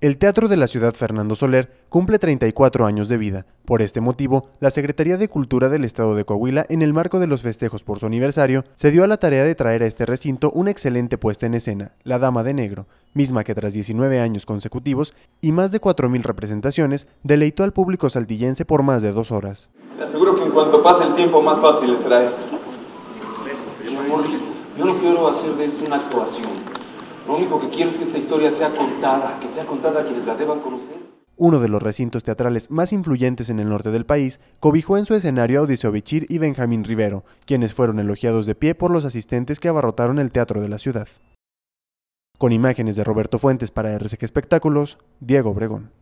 El Teatro de la Ciudad Fernando Soler cumple 34 años de vida. Por este motivo, la Secretaría de Cultura del Estado de Coahuila, en el marco de los festejos por su aniversario, se dio a la tarea de traer a este recinto una excelente puesta en escena, La Dama de Negro, misma que tras 19 años consecutivos y más de 4.000 representaciones, deleitó al público saltillense por más de dos horas. Te aseguro que en cuanto pase el tiempo más fácil será esto. Yo no quiero hacer de esto una actuación lo único que quiero es que esta historia sea contada, que sea contada a quienes la deban conocer. Uno de los recintos teatrales más influyentes en el norte del país, cobijó en su escenario a Odiseo Bichir y Benjamín Rivero, quienes fueron elogiados de pie por los asistentes que abarrotaron el teatro de la ciudad. Con imágenes de Roberto Fuentes para RCG Espectáculos, Diego Obregón.